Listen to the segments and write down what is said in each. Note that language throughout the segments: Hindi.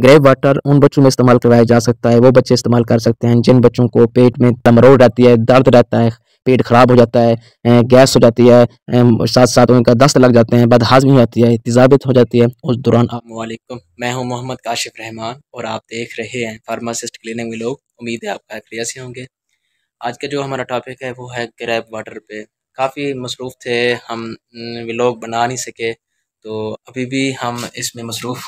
ग्रेव वाटर उन बच्चों में इस्तेमाल करवाया जा सकता है वो बच्चे इस्तेमाल कर सकते हैं जिन बच्चों को पेट में तमरोड़ रहती है दर्द रहता है पेट खराब हो जाता है गैस हो जाती है साथ साथ उनका दस्त लग जाते हैं बदहाजमी हो जाती है तजाबित हो जाती है उस दौरान आप मैं हूं मोहम्मद काशिफ रहमान और आप देख रहे हैं फार्मासिस्ट क्लिनिक में लोग उम्मीद है आप खैरिया से होंगे आज का जो हमारा टॉपिक है वो है ग्रैप वाटर पे काफ़ी मसरूफ़ थे हम लोग बना नहीं सके तो अभी भी हम इसमें मसरूफ़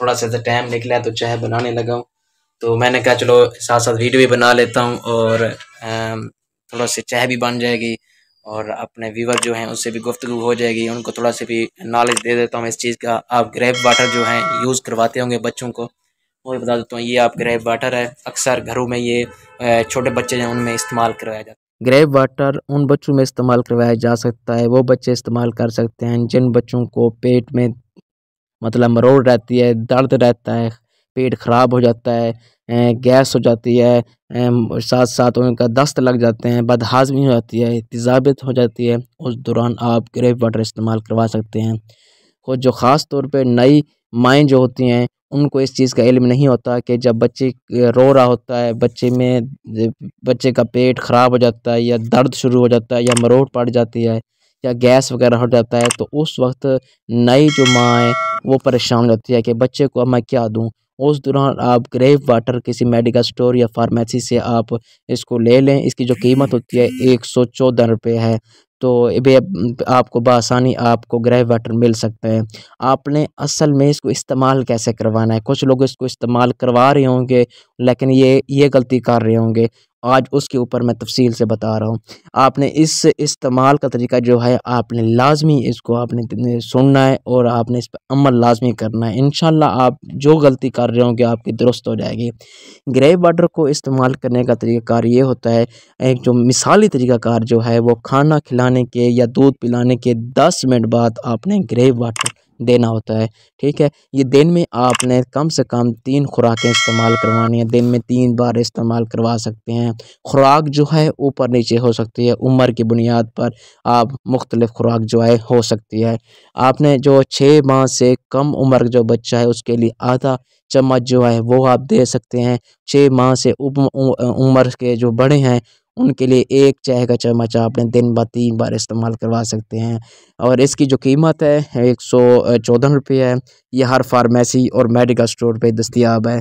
थोड़ा सा टाइम निकला है तो चाय बनाने लगा हूँ तो मैंने कहा चलो साथ साथ वीडियो भी बना लेता हूँ और थोड़ा सी चाय भी बन जाएगी और अपने व्यूवर जो हैं उससे भी गुफ्तु हो जाएगी उनको थोड़ा सा भी नॉलेज दे देता हूँ इस चीज़ का आप ग्रेप वाटर जो है यूज़ करवाते होंगे बच्चों को वो भी बता देता हूँ ये आप ग्रेप वाटर है अक्सर घरों में ये छोटे बच्चे हैं उनमें इस्तेमाल करवाया जाता है ग्रेव वाटर उन बच्चों में इस्तेमाल करवाया जा सकता है वो बच्चे इस्तेमाल कर सकते हैं जिन बच्चों को पेट में मतलब मरोड़ रहती है दर्द रहता है पेट ख़राब हो जाता है गैस हो जाती है साथ साथ उनका दस्त लग जाते हैं बदहाजमी हो जाती है तजाबित हो जाती है उस दौरान आप ग्रेव वाटर इस्तेमाल करवा सकते हैं और जो ख़ास तौर पर नई माएँ जो होती हैं उनको इस चीज़ का इल्म नहीं होता कि जब बच्चे रो रहा होता है बच्चे में बच्चे का पेट ख़राब हो जाता है या दर्द शुरू हो जाता है या मरोड़ पड़ जाती है या गैस वगैरह हो जाता है तो उस वक्त नई जो माँ है वो परेशान होती है कि बच्चे को अब मैं क्या दूँ उस दौरान आप ग्रेव वाटर किसी मेडिकल स्टोर या फार्मेसी से आप इसको ले लें इसकी जो कीमत होती है एक सौ चौदह रुपये है तो वे आपको बसानी आपको ग्रह वाटर मिल सकते हैं आपने असल में इसको इस्तेमाल कैसे करवाना है कुछ लोग इसको इस्तेमाल करवा रहे होंगे लेकिन ये ये गलती कर रहे होंगे आज उसके ऊपर मैं तफसील से बता रहा हूँ आपने इस इस्तेमाल का तरीका जो है आपने लाजमी इसको आपने सुनना है और आपने इस पर अमल लाजमी करना है इन आप जो गलती कर रहे होंगे आपकी दुरुस्त हो जाएगी ग्रे वाटर को इस्तेमाल करने का तरीक़ाकार ये होता है एक जो मिसाली तरीक़ाकार जो है वो खाना खिलाने के या दूध पिलाने के दस मिनट बाद आपने ग्रे वाटर देना होता है ठीक है ये दिन में आपने कम से कम तीन खुराकें इस्तेमाल करवानी है दिन में तीन बार इस्तेमाल करवा सकते हैं खुराक जो है ऊपर नीचे हो सकती है उम्र की बुनियाद पर आप मुख्तलिफ़ खुराक जो है हो सकती है आपने जो छः माह से कम उम्र जो बच्चा है उसके लिए आधा चम्मच जो है वो आप दे सकते हैं छः माह से उम्र के जो बड़े हैं उनके लिए एक चाय का चम्मच आपने दिन ब तीन बार इस्तेमाल करवा सकते हैं और इसकी जो कीमत है एक सौ चौदह रुपये है यह हर फार्मेसी और मेडिकल स्टोर पर दस्तियाब है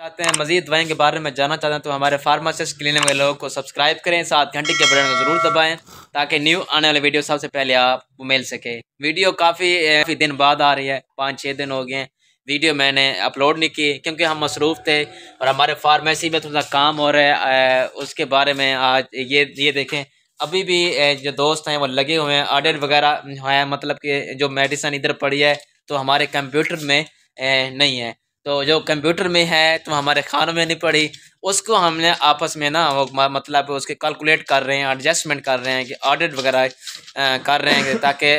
चाहते हैं मजीद दवाएं के बारे में जानना चाहते हैं तो हमारे फार्मासिस्ट क्लिनिक के लोगों को सब्सक्राइब करें साथ घंटे के बटन को ज़रूर दबाएं ताकि न्यू आने वाले वीडियो सबसे पहले आप मिल सके वीडियो काफ़ी काफ़ी दिन बाद आ रही है पाँच छः दिन हो गए हैं वीडियो मैंने अपलोड नहीं की क्योंकि हम मसरूफ़ थे और हमारे फार्मेसी में थोड़ा काम हो रहा है उसके बारे में आज ये ये देखें अभी भी जो दोस्त हैं वो लगे हुए हैं ऑर्डर वगैरह हैं मतलब कि जो मेडिसन इधर पड़ी है तो हमारे कंप्यूटर में नहीं है तो जो कंप्यूटर में है तो हमारे खानों में नहीं पड़ी उसको हमने आपस में ना वो मतलब उसके कैलकुलेट कर रहे हैं एडजस्टमेंट कर रहे हैं कि ऑडिट वगैरह कर रहे हैं ताकि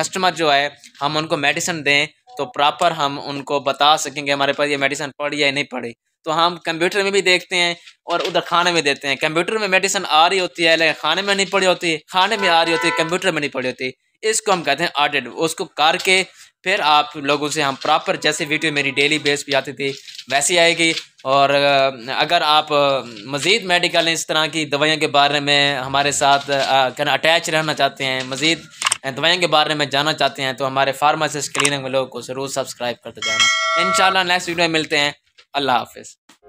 कस्टमर जो है हम उनको मेडिसिन दें तो प्रॉपर हम उनको बता सकें कि हमारे पास ये मेडिसिन पड़ी या नहीं पड़ी तो हम कंप्यूटर में भी देखते हैं और उधर खाने में देते हैं कंप्यूटर में मेडिसिन आ रही होती है लेकिन खाने में नहीं पड़ी होती खाने में आ रही होती है कंप्यूटर में नहीं पड़ी होती इसको हम कहते हैं ऑडिट उसको करके फिर आप लोगों से हम प्रॉपर जैसे वीडियो मेरी डेली बेस पे आती थी वैसी आएगी और अगर आप मज़ीद मेडिकल इस तरह की दवाइयों के बारे में हमारे साथ अटैच रहना चाहते हैं मज़ीद दवाइयों के बारे में जानना चाहते हैं तो हमारे फार्मासिस्ट क्लिनिक में लोगों को ज़रूर सब्सक्राइब करते जाना इन नेक्स्ट वीडियो में मिलते हैं अल्लाह हाफिज़